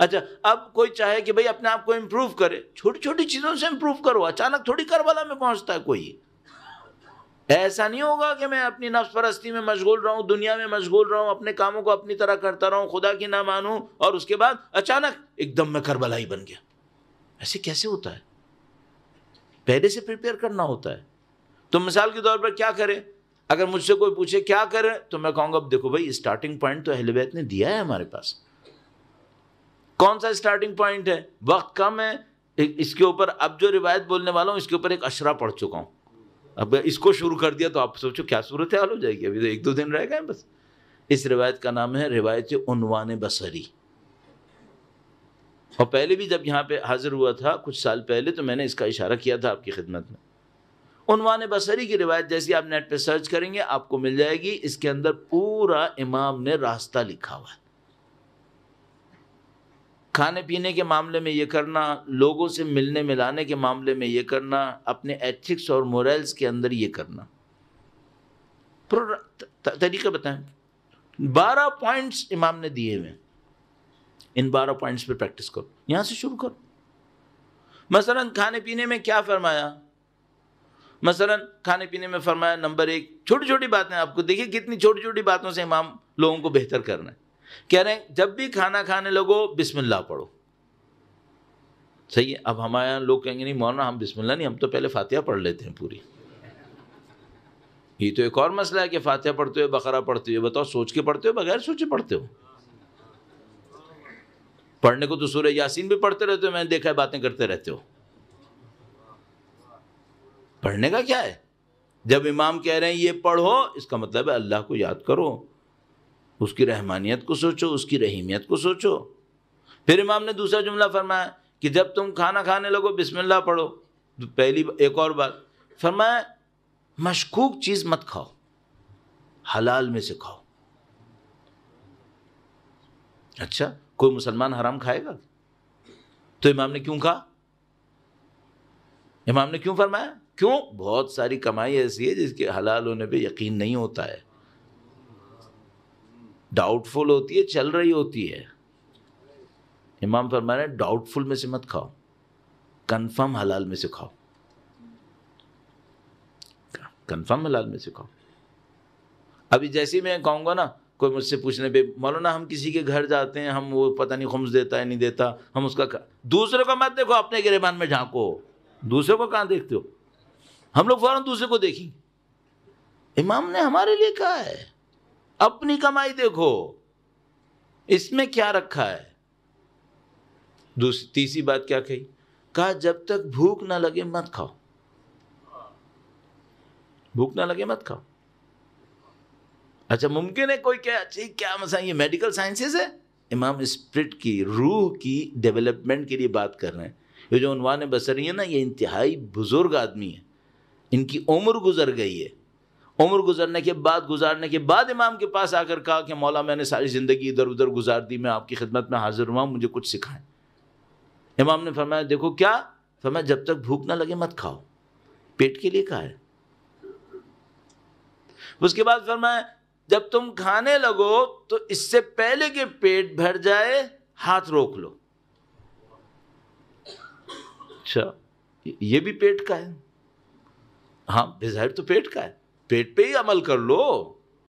अच्छा अब कोई चाहे कि भाई अपने आप को इम्प्रूव करे छोटी छोटी चीज़ों से इम्प्रूव करो अचानक थोड़ी करबला में पहुंचता है कोई ऐसा नहीं होगा कि मैं अपनी नफ्स परस्ती में मशगूल रहूं दुनिया में मशगूल रहूं अपने कामों को अपनी तरह करता रहूं खुदा की ना मानूं और उसके बाद अचानक एकदम में करबला ही बन गया ऐसे कैसे होता है पहले से प्रिपेयर करना होता है तो मिसाल के तौर पर क्या करें अगर मुझसे कोई पूछे क्या करें तो मैं कहूँगा अब देखो भाई स्टार्टिंग पॉइंट तो अहल बैत ने दिया है हमारे पास कौन सा स्टार्टिंग पॉइंट है वक्त कम है इसके ऊपर अब जो रिवायत बोलने वाला हूँ इसके ऊपर एक अशरा पढ़ चुका हूँ अब इसको शुरू कर दिया तो आप सोचो क्या सूरत हाल हो जाएगी अभी तो एक दो दिन रह गए बस इस रिवायत का नाम है रिवायत उनवान बसरी और पहले भी जब यहाँ पे हाजिर हुआ था कुछ साल पहले तो मैंने इसका इशारा किया था आपकी खिदमत में उनवान बसरी की रिवायत जैसी आप नेट पे सर्च करेंगे आपको मिल जाएगी इसके अंदर पूरा इमाम ने रास्ता लिखा हुआ है खाने पीने के मामले में ये करना लोगों से मिलने मिलाने के मामले में ये करना अपने एथिक्स और मोरल्स के अंदर ये करना तरीका बताएं बारह पॉइंट्स इमाम ने दिए हुए इन बारह पॉइंट्स पे प्रैक्टिस करो यहाँ से शुरू करो मसलन खाने पीने में क्या फरमाया मसलन खाने पीने में फरमाया नंबर एक छोटी छोटी बातें आपको देखिए कितनी छोटी छोटी बातों से इमाम लोगों को बेहतर करना है कह रहे हैं जब भी खाना खाने लगो बिस्मिल्लाह पढ़ो सही है अब हमारे यहाँ लोग कहेंगे नहीं मौलाना हम बिस्मिल्लाह नहीं हम तो पहले फातिहा पढ़ लेते हैं पूरी ये तो एक और मसला है कि फातिहा पढ़ते हो बकरा पढ़ते हो बताओ सोच के पढ़ते हो बगैर सोचे पढ़ते हो पढ़ने को तो सूर्य यासीन भी पढ़ते रहते हो मैंने देखा है बातें करते रहते हो पढ़ने का क्या है जब इमाम कह रहे हैं ये पढ़ो इसका मतलब है अल्लाह को याद करो उसकी रहमानियत को सोचो उसकी रहीमियत को सोचो फिर इमाम ने दूसरा जुमला फरमाया कि जब तुम खाना खाने लगो बिस्मिल्लाह पढ़ो तो पहली एक और बात फरमाया मशकूक चीज़ मत खाओ हलाल में से खाओ अच्छा कोई मुसलमान हराम खाएगा तो इमाम ने क्यों कहा इमाम ने क्यों फरमाया क्यों बहुत सारी कमाई ऐसी है जिसके हलाल होने पे यकीन नहीं होता है डाउटफुल होती है चल रही होती है इमाम फरमाने डाउटफुल में से मत खाओ कन्फर्म हलाल में से खाओ कन्फर्म हलाल में से खाओ अभी जैसे ही मैं कहूँगा ना कोई मुझसे पूछने पे मानो ना हम किसी के घर जाते हैं हम वो पता नहीं खुम्स देता है नहीं देता हम उसका दूसरे को मत देखो अपने गिरेबान में झांको दूसरे को कहाँ देखते हो हम लोग फ़ौरन दूसरे को देखी इमाम ने हमारे लिए कहा है अपनी कमाई देखो इसमें क्या रखा है दूसरी तीसरी बात क्या कही कहा जब तक भूख ना लगे मत खाओ भूख ना लगे मत खाओ अच्छा मुमकिन है कोई क्या अच्छा क्या मसा ये मेडिकल साइंसेस है इमाम स्प्रिट की रूह की डेवलपमेंट के लिए बात कर रहे हैं ये जो उनवान बसरी है ना ये इंतहाई बुज़ुर्ग आदमी है इनकी उम्र गुजर गई है उम्र गुजरने के बाद गुजारने के बाद इमाम के पास आकर कहा कि मौला मैंने सारी ज़िंदगी इधर उधर गुजार दी मैं आपकी खिदमत में हाजिर हुआ मुझे कुछ सिखाएं इमाम ने फरमाया देखो क्या फरमाया जब तक भूख ना लगे मत खाओ पेट के लिए कहा है उसके बाद फरमाया जब तुम खाने लगो तो इससे पहले के पेट भर जाए हाथ रोक लो अच्छा ये भी पेट का है हाँ जाहिर तो पेट का है पेट पे ही अमल कर लो